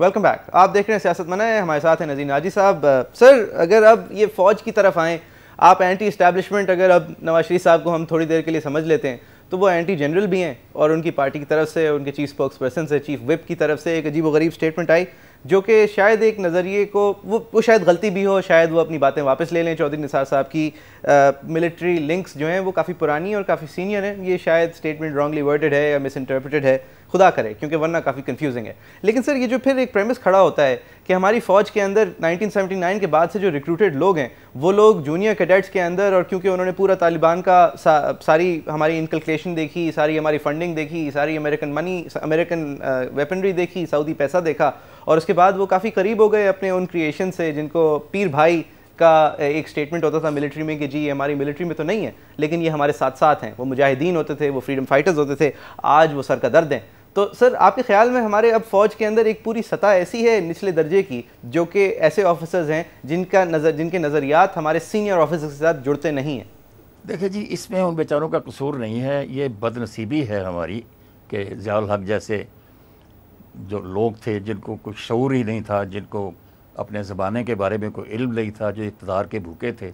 Welcome back आप देख रहे हैं सियासत मना है हमारे साथ हैं नजीर नाजी साहब सर अगर अब ये फ़ौज की तरफ आएँ आप एंटी इस्टेबलिशमेंट अगर अब नवाज शरीफ साहब को हम थोड़ी देर के लिए समझ लेते हैं तो वो एंटी जनरल भी हैं और उनकी पार्टी की तरफ से उनके चीफ स्पोक्स पर्सन से चीफ विप की तरफ से एक अजीब गरीब स्टेटमेंट आई जो कि शायद एक नज़रिए को वो वो शायद गलती भी हो शायद वो अपनी बातें वापस ले लें चौधरी निसार साहब की मिलिट्री लिंक्स जो हैं वो काफ़ी पुरानी और काफ़ी सीनियर हैं ये शायद स्टेटमेंट रॉन्गली वर्डेड है या मिस इंटरप्रेटेड है खुदा करे क्योंकि वरना काफ़ी कन्फ्यूजिंग है लेकिन सर ये जो फिर एक प्रेमिस खड़ा होता है कि हमारी फ़ौज के अंदर 1979 के बाद से जो रिक्रूटेड लोग हैं वो लोग जूनियर कैडेट्स के अंदर और क्योंकि उन्होंने पूरा तालिबान का सा, सारी हमारी इनकलकेशन देखी सारी हमारी फंडिंग देखी सारी अमेरिकन मनी अमेरिकन वेपनरी देखी सऊदी पैसा देखा और उसके बाद वो काफ़ी करीब हो गए अपने उन क्रिएशन से जिनको पीर भाई का uh, एक स्टेटमेंट होता था मिलिट्री में कि जी ये हमारी मिलिट्री में तो नहीं है लेकिन ये हमारे साथ साथ हैं वो मुजाहिदीन होते थे वो फ्रीडम फाइटर्स होते थे आज वो सर का दर्द हैं तो सर आपके ख्याल में हमारे अब फ़ौज के अंदर एक पूरी सतह ऐसी है निचले दर्जे की जो कि ऐसे ऑफिसर्स हैं जिनका नज़र जिनके नज़रियात हमारे सीनियर ऑफिसर के साथ जुड़ते नहीं हैं देखिए जी इसमें उन बेचारों का कसूर नहीं है ये बदनसीबी है हमारी कि जयाल हक जैसे जो लोग थे जिनको कुछ शौर ही नहीं था जिनको अपने ज़बाने के बारे में कोई इल्म नहीं था जो इकतदार के भूखे थे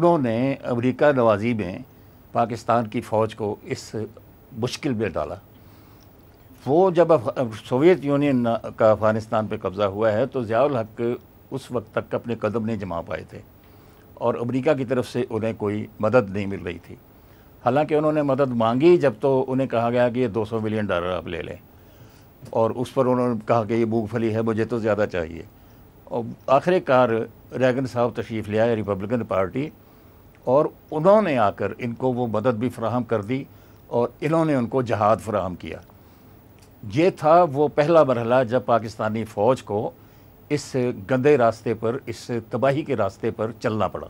उन्होंने अमरीका नवाजी में पाकिस्तान की फ़ौज को इस मुश्किल में डाला वो जब सोवियत यूनियन का अफ़गानिस्तान पे कब्ज़ा हुआ है तो ज़ियाउल हक उस वक्त तक अपने कदम नहीं जमा पाए थे और अमेरिका की तरफ से उन्हें कोई मदद नहीं मिल रही थी हालांकि उन्होंने मदद मांगी जब तो उन्हें कहा गया कि ये 200 मिलियन डॉलर आप ले लें और उस पर उन्होंने कहा कि ये मूँगफली है मुझे तो ज़्यादा चाहिए और आखिरकार रैगन साहब तशरीफ़ ले आए रिपब्लिकन पार्टी और उन्होंने आकर इनको वो मदद भी फ्राहम कर दी और इन्होंने उनको जहाद फ्राहम किया ये था वो पहला मरहला जब पाकिस्तानी फ़ौज को इस गंदे रास्ते पर इस तबाही के रास्ते पर चलना पड़ा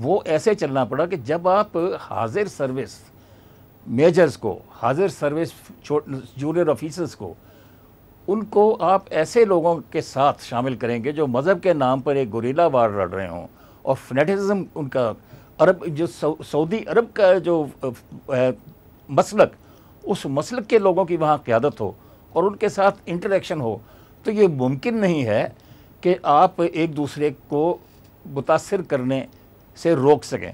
वो ऐसे चलना पड़ा कि जब आप हाजिर सर्विस मेजर्स को हाजिर सर्विस जूनियर ऑफिसर्स को उनको आप ऐसे लोगों के साथ शामिल करेंगे जो मज़हब के नाम पर एक गुरीला वार लड़ रहे हों और फनेटिज़म उनका अरब जो सऊदी अरब का जो मसलक उस मसल के लोगों की वहाँ क़्यादत हो और उनके साथ इंटरेक्शन हो तो ये मुमकिन नहीं है कि आप एक दूसरे को मुतासर करने से रोक सकें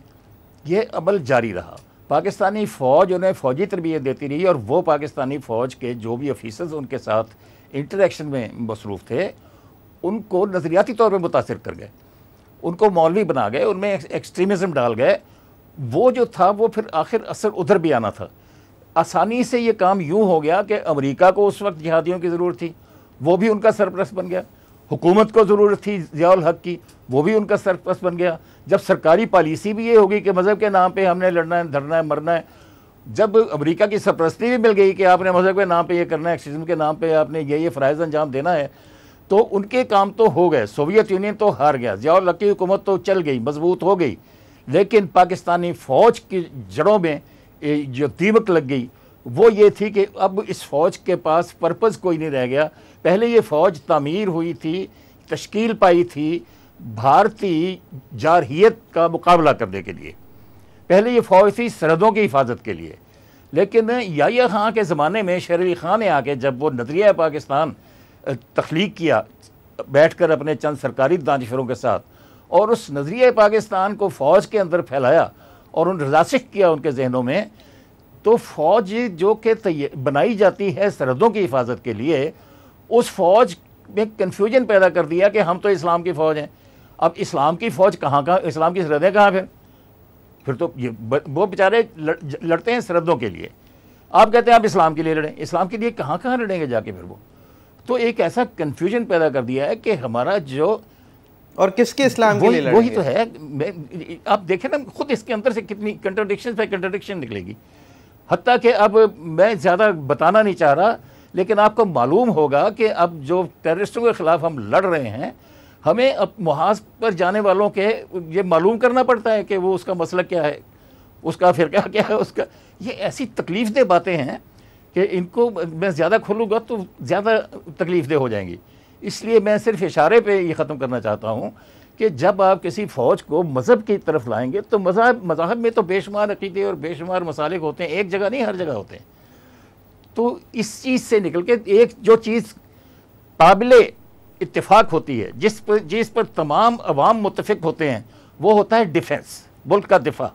यह अमल जारी रहा पाकिस्तानी फ़ौज उन्हें फ़ौजी तरबियत देती रही और वो पाकिस्तानी फ़ौज के जो भी ऑफिसर्स उनके साथ इंटरेक्शन में मसरूफ़ थे उनको नज़रियाती तौर पर मुतासर कर गए उनको मौलवी बना गए उनमें एक्सट्रीमिज़म डाल गए वो जो था वो फिर आखिर असर उधर भी आना था आसानी से ये काम यूँ हो गया कि अमेरिका को उस वक्त जिहादियों की ज़रूरत थी वो भी उनका सरप्रस्त बन गया हुकूमत को ज़रूरत थी ज़ियाल हक की वो भी उनका सरप्रस बन गया जब सरकारी पॉलिसी भी ये होगी कि मज़हब के नाम पे हमने लड़ना है धरना है मरना है जब अमेरिका की सरप्रस्ती भी मिल गई कि आपने मज़हब के नाम पर यह करना है एक्सम के नाम पर आपने ये ये फ़रज़ अंजाम देना है तो उनके काम तो हो गए सोवियत यूनियन तो हार गया ज़ियाल हक की हुकूमत तो चल गई मजबूत हो गई लेकिन पाकिस्तानी फ़ौज की जड़ों में जो दीवक लग गई वो ये थी कि अब इस फ़ौज के पास पर्पज़ कोई नहीं रह गया पहले ये फ़ौज तमीर हुई थी तश्कील पाई थी भारतीय जारहीत का मुकाबला करने के लिए पहले ये फ़ौज थी सरहदों की हिफाजत के लिए लेकिन या खां के ज़माने में शेर अली ख़ान ने आके जब वो नजरिया पाकिस्तान तख्लीक किया बैठ कर अपने चंद सरकारी दानशरों के साथ और उस नजरिया पाकिस्तान को फ़ौज के अंदर फैलाया और उन रजाशिक किया उनके जहनों में तो फौज जो कि बनाई जाती है सरहदों की हिफाजत के लिए उस फौज में कन्फ्यूजन पैदा कर दिया कि हम तो इस्लाम की फ़ौज हैं अब इस्लाम की फ़ौज कहाँ कहाँ इस्लाम की सरहदें कहाँ फिर फिर तो ये वो बेचारे लड़, लड़ते हैं सरहदों के लिए आप कहते हैं आप इस्लाम के लिए लड़ें इस्लाम के लिए कहाँ कहाँ लड़ेंगे जाके फिर वो तो एक ऐसा कन्फ्यूजन पैदा कर दिया है कि हमारा जो और किसके इस्लाम के लिए वही तो है आप देखें ना खुद इसके अंदर से कितनी कंट्रोडिक्शन पर कंट्रोडिक्शन निकलेगी हती कि अब मैं ज़्यादा बताना नहीं चाह रहा लेकिन आपको मालूम होगा कि अब जो टेररिस्टों के ख़िलाफ़ हम लड़ रहे हैं हमें अब महाज पर जाने वालों के ये मालूम करना पड़ता है कि वो उसका मसला क्या है उसका फ़िरका क्या है उसका ये ऐसी तकलीफ दे बातें हैं कि इनको मैं ज़्यादा खोलूँगा तो ज़्यादा तकलीफ दे हो जाएंगी इसलिए मैं सिर्फ इशारे पे ये ख़त्म करना चाहता हूँ कि जब आप किसी फ़ौज को मज़हब की तरफ लाएंगे तो मज़हब मज़हब में तो बेशुमार अकीदे और बेशुमार मसालिक होते हैं एक जगह नहीं हर जगह होते हैं तो इस चीज़ से निकल के एक जो चीज़ काबिल इतफाक़ होती है जिस पर जिस पर तमाम अवाम मुतफ़ होते हैं वो होता है डिफेंस मुल्क का दिफा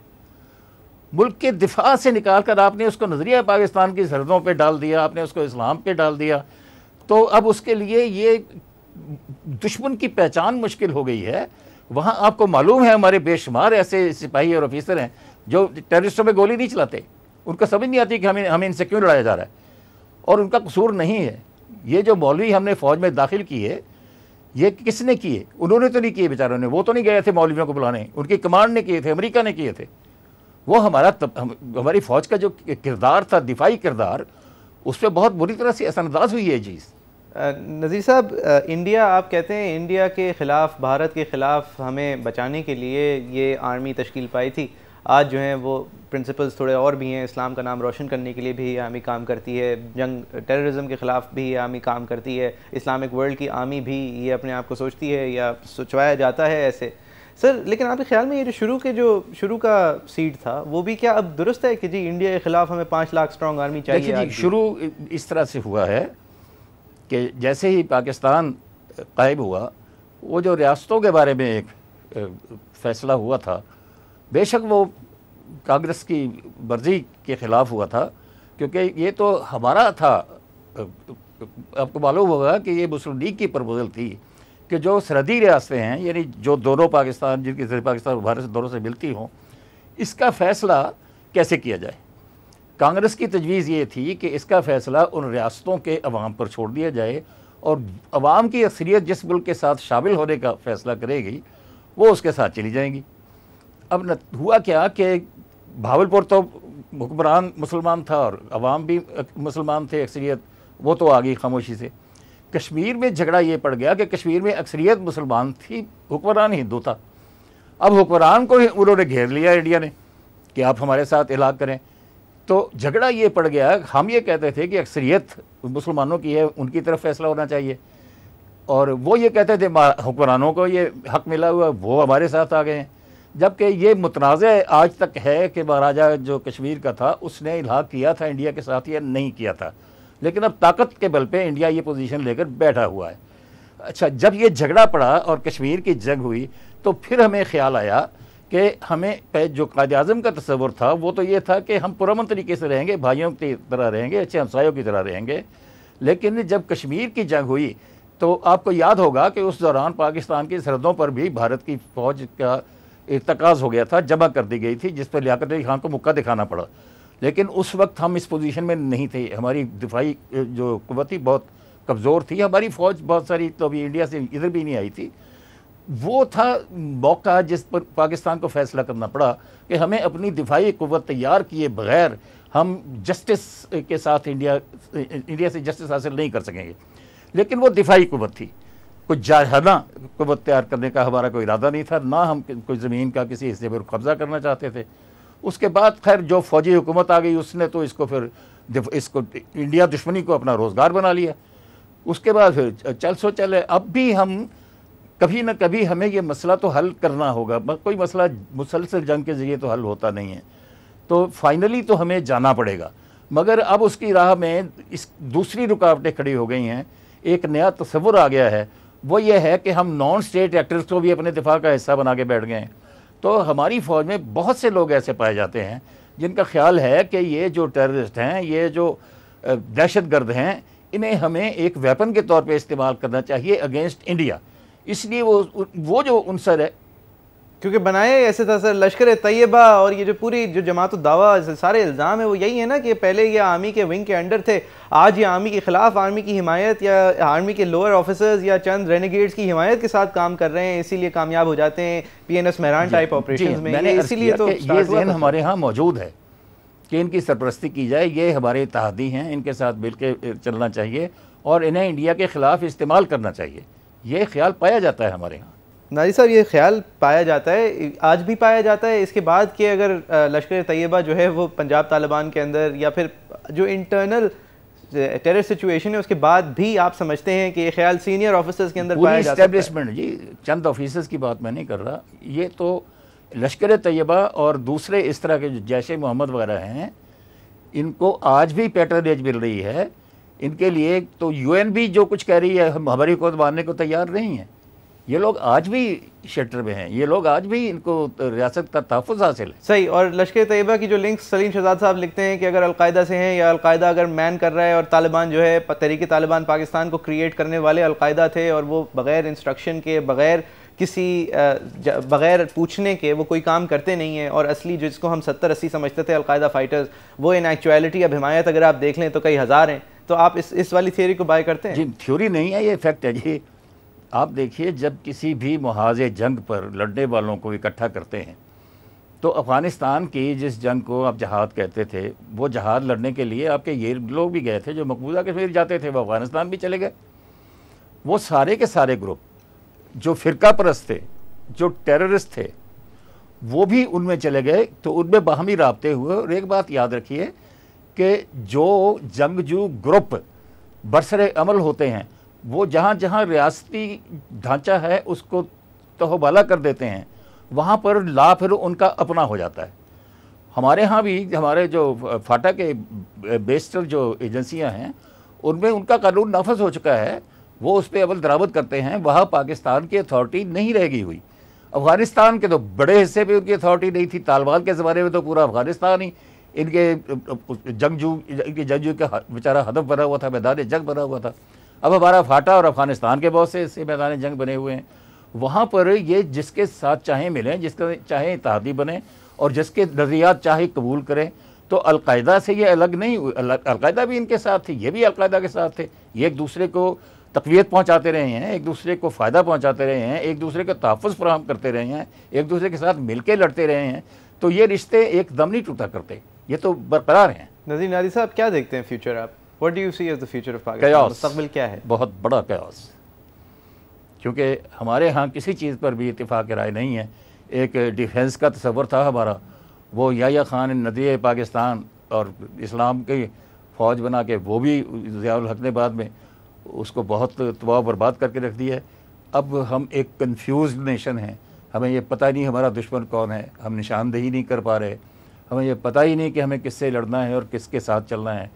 मुल्क के दिफा से निकाल कर आपने उसको नज़रिया पाकिस्तान की सरहदों पर डाल दिया आपने उसको इस्लाम पर डाल दिया तो अब उसके लिए ये दुश्मन की पहचान मुश्किल हो गई है वहाँ आपको मालूम है हमारे बेशुमार ऐसे सिपाही और ऑफिसर हैं जो टेररिस्टों में गोली नहीं चलाते उनको समझ नहीं आती कि हमें हमें इनसे क्यों लड़ाया जा रहा है और उनका कसूर नहीं है ये जो मौलवी हमने फ़ौज में दाखिल किए ये किसने किए उन्होंने तो नहीं किए बेचारों ने वो तो नहीं गए थे मौलवियों को बुलाने उनकी कमांड ने किए थे अमेरिका ने किए थे वो हमारा तब, हम, हमारी फ़ौज का जो किरदार था दिफाई किरदार उस पर बहुत बुरी तरह से असरअंदाज हुई है चीज़ नज़ीर साहब इंडिया आप कहते हैं इंडिया के ख़िलाफ़ भारत के ख़िलाफ़ हमें बचाने के लिए ये आर्मी तश्कील पाई थी आज जो है वो प्रिंसिपल्स थोड़े और भी हैं इस्लाम का नाम रोशन करने के लिए भी आर्मी काम करती है जंग टेररिज्म के ख़िलाफ़ भी आर्मी काम करती है इस्लामिक वर्ल्ड की आर्मी भी ये अपने आप को सोचती है या सोचवाया जाता है ऐसे सर लेकिन आपके ख्याल में ये जो शुरू के जो शुरू का सीट था वो भी क्या अब दुरुस्त है कि जी इंडिया के ख़िलाफ़ हमें पाँच लाख स्ट्रॉन्ग आर्मी चाहिए शुरू इस तरह से हुआ है कि जैसे ही पाकिस्तान कायब हुआ वो जो रियासतों के बारे में एक फ़ैसला हुआ था बेशक वो कांग्रेस की मर्ज़ी के ख़िलाफ़ हुआ था क्योंकि ये तो हमारा था आपको मालूम होगा कि ये मुस्लिम लीग की प्रपोज़ल थी कि जो सरहदी रियासतें हैं यानी जो दोनों पाकिस्तान जिनकी पाकिस्तान भारत से दोनों से मिलती हों इसका फ़ैसला कैसे किया जाए कांग्रेस की तजवीज़ ये थी कि इसका फ़ैसला उन रियासतों के अवाम पर छोड़ दिया जाए और अवाम की अक्सरियत जिस मुल्क के साथ शामिल होने का फ़ैसला करेगी वो उसके साथ चली जाएंगी अब न हुआ क्या कि भावलपुर तो हुक्मरान मुसलमान था और अवाम भी मुसलमान थे अक्सरीत वो तो आ गई खामोशी से कश्मीर में झगड़ा ये पड़ गया कि कश्मीर में अक्सरीत मुसलमान थी हुक्मरान हिंदू था अब हुक्मरान को ही उन्होंने घेर लिया इंडिया ने कि आप हमारे साथ इलाक करें तो झगड़ा ये पड़ गया हम ये कहते थे कि अक्सरियत मुसलमानों की है उनकी तरफ फैसला होना चाहिए और वो ये कहते थे हुक्मरानों को ये हक मिला हुआ वो हमारे साथ आ गए हैं जबकि ये मुतनाज़ आज तक है कि महाराजा जो कश्मीर का था उसने इलाहा किया था इंडिया के साथ या नहीं किया था लेकिन अब ताकत के बल पे इंडिया ये पोजीशन लेकर बैठा हुआ है अच्छा जब ये झगड़ा पड़ा और कश्मीर की जंग हुई तो फिर हमें ख्याल आया कि हमें जो कायद अजम का तस्वर था वो तो ये था कि हम पुरमन तरीके से रहेंगे भाइयों की तरह रहेंगे अच्छे हमसायों की तरह रहेंगे लेकिन जब कश्मीर की जंग हुई तो आपको याद होगा कि उस दौरान पाकिस्तान की सरहदों पर भी भारत की फ़ौज का इरतकाज हो गया था जमा कर दी गई थी जिस पर लियाकत अली खान को मुक्का दिखाना पड़ा लेकिन उस वक्त हम इस पोजीशन में नहीं थे हमारी दिफाई जो कुवती बहुत कमज़ोर थी हमारी फ़ौज बहुत सारी तो अभी इंडिया से इधर भी नहीं आई थी वो था मौका जिस पर पाकिस्तान को फैसला करना पड़ा कि हमें अपनी दिफाही कुत तैयार किए बगैर हम जस्टिस के साथ इंडिया इंडिया से जस्टिस हासिल नहीं कर सकेंगे लेकिन वो दिफाही कुत थी कोई जारहाना कुत तैयार करने का हमारा कोई इरादा नहीं था ना हम कोई ज़मीन का किसी हिस्से पर कब्ज़ा करना चाहते थे उसके बाद खैर जो फौजी हुकूमत आ गई उसने तो इसको फिर इसको इंडिया दुश्मनी को अपना रोज़गार बना लिया उसके बाद फिर चल सो चले अब भी हम कभी ना कभी हमें ये मसला तो हल करना होगा कोई मसला मुसलसल जंग के ज़रिए तो हल होता नहीं है तो फाइनली तो हमें जाना पड़ेगा मगर अब उसकी राह में इस दूसरी रुकावटें खड़ी हो गई हैं एक नया तस्वुर आ गया है वो ये है कि हम नॉन स्टेट एक्टर्स को भी अपने दिफा का हिस्सा बना के बैठ गए हैं तो हमारी फ़ौज में बहुत से लोग ऐसे पाए जाते हैं जिनका ख्याल है कि ये जो टेररिस्ट हैं ये जो दहशत हैं इन्हें हमें एक वेपन के तौर पे इस्तेमाल करना चाहिए अगेंस्ट इंडिया इसलिए वो वो जो उनसर है क्योंकि बनाया ऐसे था सर लश्कर तैयबा और ये जो पूरी जो जमात दावा सारे इल्ज़ाम है वो यही है ना कि पहले ये आर्मी के विंग के अंडर थे आज ये आर्मी के ख़िलाफ़ आर्मी की हिमायत या आर्मी के लोअर ऑफिसर्स या चंद रेनेगेट्स की हिमायत के साथ काम कर रहे हैं इसीलिए कामयाब हो जाते हैं P N S Mehran type operation में इसीलिए तो ये हमारे यहाँ मौजूद है कि इनकी सरपरस्ती की जाए ये हमारे तहदी हैं इनके साथ मिल के चलना चाहिए और इन्हें इंडिया के ख़िलाफ़ इस्तेमाल करना चाहिए ये ख्याल पाया जाता है हमारे यहाँ नाजी साहब ये ख्याल पाया जाता है आज भी पाया जाता है इसके बाद कि अगर लश्कर तैयबा जो है वो पंजाब तालिबान के अंदर या फिर जो इंटरनल टेरर सिचुएशन है उसके बाद भी आप समझते हैं कि ये ख्याल सीनियर ऑफिसर्स के अंदर इस्टेबलिशमेंट जी चंद ऑफिसर्स की बात मैं नहीं कर रहा ये तो लश्कर तैयबा और दूसरे इस तरह के जैश मोहम्मद वगैरह हैं इनको आज भी पैटर्नेज मिल रही है इनके लिए तो यूएन भी जो कुछ कह रही है हम हमारी हुकूमत मानने को तैयार नहीं है ये लोग आज भी शटर में हैं ये लोग आज भी इनको रियासत का तहफ़ हासिल है सही और लश्कर तयबा की जो लिंक सलीम शहजाद साहब लिखते हैं कि अगर अलकायदा से हैं या अलकायदा अगर मैन कर रहा है और तालिबान जो है तरीके तालिबान पाकिस्तान को क्रिएट करने वाले अलकायदा थे और वो बग़ैर इंस्ट्रक्शन के बग़ैर किसी बग़ैर पूछने के वो कोई काम करते नहीं हैं और असली जिसको हम सत्तर अस्सी समझते थे अलकायदा फ़ाइटर्स वो इन एक्चुअलिटी अब हिमायत अगर आप देख लें तो कई हज़ार हैं तो आप इस इस वाली थ्योरी को बाय करते हैं जी थ्योरी नहीं है ये फैक्ट है जी आप देखिए जब किसी भी महाज जंग पर लड़ने वालों को इकट्ठा करते हैं तो अफ़गानिस्तान की जिस जंग को आप जहाद कहते थे वो जहाद लड़ने के लिए आपके ये लोग भी गए थे जो मकबूजा कश्मीर जाते थे वो अफ़गानिस्तान भी चले गए वो सारे के सारे ग्रुप जो फ़िरका परस्त थे जो टेररिस्ट थे वो भी उनमें चले गए तो उनमें बाहमी रबते हुए और एक बात याद रखिए कि जो जंगजू ग्रुप बरसर अमल होते हैं वो जहाँ जहाँ रियासती ढांचा है उसको तहबाला कर देते हैं वहाँ पर ला फिर उनका अपना हो जाता है हमारे यहाँ भी हमारे जो फाटा के बेस्टर जो एजेंसियाँ हैं उनमें उनका कानून नाफज हो चुका है वो उस पर अमल दरामद करते हैं वहाँ पाकिस्तान की अथॉरिटी नहीं रहेगी हुई अफ़गानिस्तान के तो बड़े हिस्से पे उनकी अथॉरिटी नहीं थी तालिबान के ज़माने में तो पूरा अफ़गानिस्तान ही इनके जंगजू इनके जंगजू का बेचारा हदफ बना हुआ था मैदान जंग बना हुआ था अब हमारा फाटा और अफगानिस्तान के बहुत से ऐसे मैदान जंग बने हुए हैं वहाँ पर ये जिसके साथ चाहे मिलें जिसके चाहे इतिहादी बने और जिसके नजरियात चाहे कबूल करें तो अलकायदा से ये अलग नहीं अलकायदा भी इनके साथ थी ये भी अलकायदा के साथ थे ये एक दूसरे को तकवीत पहुँचाते रहे हैं एक दूसरे को फ़ायदा पहुँचाते रहे हैं एक दूसरे का तहफ़ फ्राहम करते रहे हैं एक दूसरे के साथ मिल के लड़ते रहे हैं तो ये रिश्ते एकदम नहीं टूटा करते ये तो बरकरार हैं नजीर नादी साहब क्या देखते हैं फ्यूचर आप what do you see as the future of Pakistan क्या है बहुत बड़ा क्यास क्योंकि हमारे यहाँ किसी चीज़ पर भी इतफाक़ राय नहीं है एक डिफेंस का तस्वर था हमारा वो या खान नदी पाकिस्तान और इस्लाम की फ़ौज बना के वो भी ज़ियाल हक ने बाद में उसको बहुत तबाह बर्बाद करके रख दिया है अब हम एक कन्फ्यूज नेशन हैं हमें ये पता नहीं हमारा दुश्मन कौन है हम निशानदेही नहीं कर पा रहे हमें ये पता ही नहीं कि हमें किससे लड़ना है और किसके साथ चलना है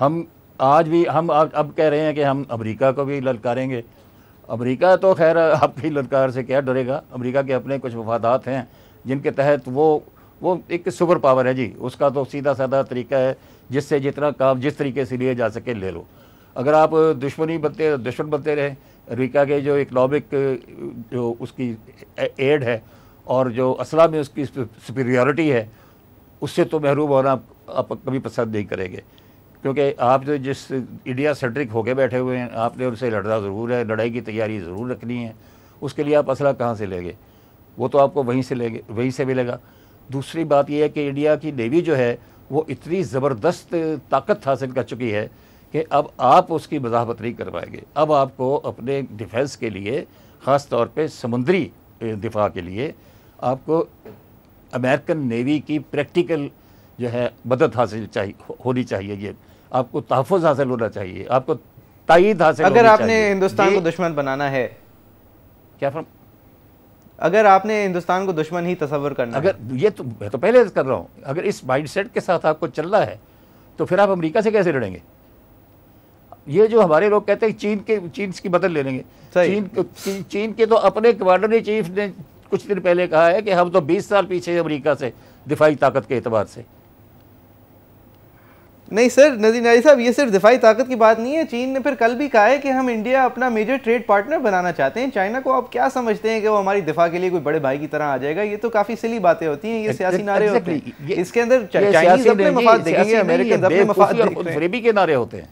हम आज भी हम आ, अब कह रहे हैं कि हम अमेरिका को भी ललकारेंगे अमेरिका तो खैर आपकी ललकार से क्या डरेगा अमेरिका के अपने कुछ वफादात हैं जिनके तहत वो वो एक सुपर पावर है जी उसका तो सीधा साधा तरीका है जिससे जितना काम जिस तरीके से लिए जा सके ले लो अगर आप दुश्मनी बनते दुश्मन बनते रहे अमरीका के जो इकनॉमिक जो उसकी एड है और जो असला में उसकी सुपेरियॉरिटी है उससे तो महरूम होना आप कभी पसंद नहीं करेंगे क्योंकि आप जो जिस इंडिया सेंट्रिक होके बैठे हुए हैं आपने उनसे लड़ना ज़रूर है लड़ाई की तैयारी ज़रूर रखनी है उसके लिए आप असला कहाँ से लेंगे वो तो आपको वहीं से लेंगे वहीं से मिलेगा दूसरी बात यह है कि इंडिया की नेवी जो है वो इतनी ज़बरदस्त ताकत हासिल कर चुकी है कि अब आप उसकी मजाहबत नहीं कर पाएंगे अब आपको अपने डिफेंस के लिए ख़ास तौर पर समुद्री दिफा के लिए आपको अमेरिकन नेवी की प्रैक्टिकल जो है मदद हासिल चाहिए होनी चाहिए ये आपको तहफ़ हासिल होना चाहिए आपको तायद हासिल अगर आपने हिंदुस्तान को दुश्मन बनाना है क्या फर्म अगर आपने हिंदुस्तान को दुश्मन ही तस्वर करना अगर है। ये तो मैं तो पहले कर रहा हूँ अगर इस माइंडसेट के साथ आपको चल रहा है तो फिर आप अमरीका से कैसे लड़ेंगे ये जो हमारे लोग कहते हैं चीन के चीन की मदद ले लेंगे चीन चीन के तो अपने कमांडर इन चीफ ने कुछ दिन पहले कहा है कि हम तो 20 साल पीछे अमेरिका से दिफाई ताकत के अतबार से नहीं सर नजीर नाई साहब ये सिर्फ दिफाई ताकत की बात नहीं है चीन ने फिर कल भी कहा है कि हम इंडिया अपना मेजर ट्रेड पार्टनर बनाना चाहते हैं चाइना को आप क्या समझते हैं कि वो हमारी दिफा के लिए कोई बड़े भाई की तरह आ जाएगा ये तो काफी सिली बातें होती हैं ये सियासी नारे होते हैं इसके अंदर फ्रेबी के नारे होते हैं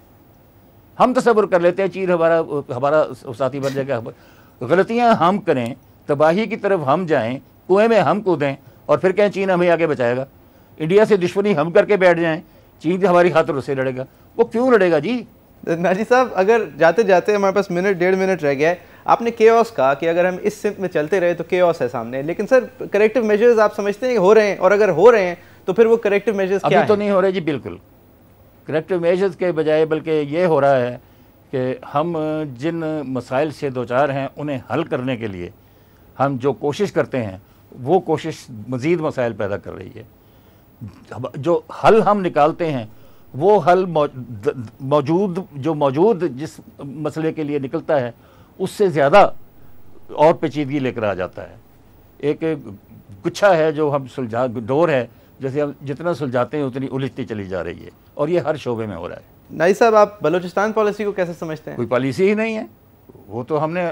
हम तस्वर तो कर लेते हैं चीन हमारा हमारा साथी बन जाएगा गलतियाँ हम करें तबाही की तरफ हम जाएं कुएं में हम कूदें और फिर कहें चीन हमें आगे बचाएगा इंडिया से दुश्मनी हम करके बैठ जाएं चीन हमारी खातर उससे लड़ेगा वो क्यों लड़ेगा जी नाजी साहब अगर जाते जाते हमारे पास मिनट डेढ़ मिनट रह गया है आपने के कहा कि अगर हम इस सिम्प में चलते रहे तो के है सामने लेकिन सर करेक्टिव मेजर्स आप समझते हैं हो रहे हैं और अगर हो रहे हैं तो फिर वो करेक्टिव मेजर्स अभी तो नहीं हो रहे जी बिल्कुल करेक्टिव मेजर्स के बजाय बल्कि ये हो रहा है कि हम जिन मसाइल से दो चार हैं उन्हें हल करने के लिए हम जो कोशिश करते हैं वो कोशिश मज़ीद मसाइल पैदा कर रही है जो हल हम निकालते हैं वो हल मौजूद जो मौजूद जिस मसले के लिए निकलता है उससे ज़्यादा और पेचीदगी लेकर आ जाता है एक गुच्छा है जो हम सुलझा डोर है जैसे हम जितना सुलझाते हैं उतनी उलझती चली जा रही है और ये हर शोबे में हो रहा है नाई साहब आप बलूचिस्तान पॉलिसी को कैसे समझते हैं कोई पॉलिसी ही नहीं है वो तो हमने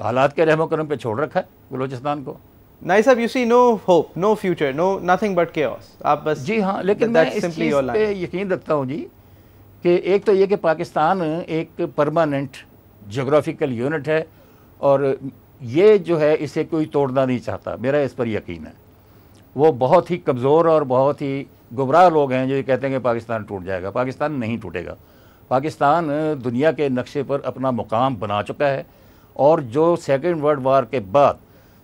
हालात के रहम करम पर छोड़ रखा है बलोचिस्तान को नहीं साहब you see no hope no future no nothing but chaos आप बस जी हाँ लेकिन मैं इस चीज़ पे यकीन रखता हूँ जी कि एक तो ये कि पाकिस्तान एक परमानेंट जोग्राफिकल यूनिट है और ये जो है इसे कोई तोड़ना नहीं चाहता मेरा इस पर यकीन है वो बहुत ही कमज़ोर और बहुत ही गुबराह लोग हैं जो ये कहते हैं कि पाकिस्तान टूट जाएगा पाकिस्तान नहीं टूटेगा पाकिस्तान दुनिया के नक्शे पर अपना मुकाम बना चुका है और जो सेकेंड वर्ल्ड वार के बाद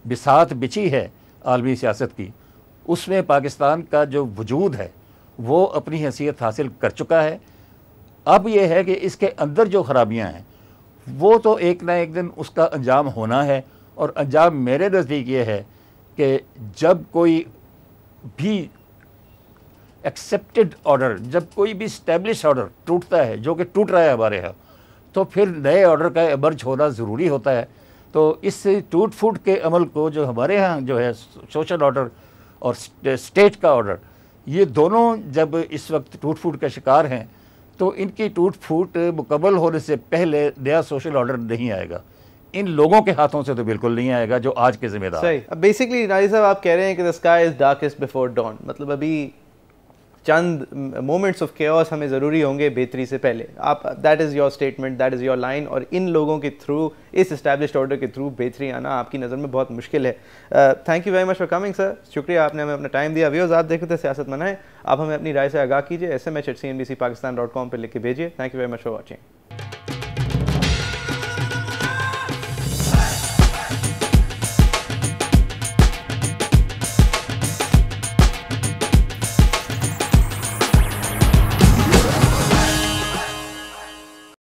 बिसात बिछी है आलमी सियासत की उसमें पाकिस्तान का जो वजूद है वो अपनी हैसियत हासिल कर चुका है अब यह है कि इसके अंदर जो खराबियाँ हैं वो तो एक ना एक दिन उसका अंजाम होना है और अंजाम मेरे नज़दीक ये है कि जब कोई भी एक्सेप्टेड ऑर्डर जब कोई भी स्टैब्लिश ऑर्डर टूटता है जो कि टूट रहा है हमारे यहाँ तो फिर नए ऑर्डर का एमर्ज होना ज़रूरी होता है तो इस टूट फूट के अमल को जो हमारे यहाँ जो है सोशल ऑर्डर और स्टेट का ऑर्डर ये दोनों जब इस वक्त टूट फूट का शिकार हैं तो इनकी टूट फूट मुकम्मल होने से पहले नया सोशल ऑर्डर नहीं आएगा इन लोगों के हाथों से तो बिल्कुल नहीं आएगा जो आज के जिम्मेदार बेसिकली नाजी साहब आप कह रहे हैं कि the sky is darkest before dawn मतलब अभी चंद मोमेंट्स ऑफ केयर्स हमें ज़रूरी होंगे बेहतरी से पहले आप that is your statement that is your line और इन लोगों के थ्रू इस इस्टेब्लिश ऑर्डर के थ्रू बेहतरी आना आपकी नज़र में बहुत मुश्किल है thank you very much for coming sir शुक्रिया आपने हमें अपना टाइम दिया व्यूज़ आप देखते तो थे सियासत मनाएं आप हमें अपनी राय से आगाह कीजिए S M H at C N B C Pakistan dot com पर लिख के भेजिए thank you very much for watching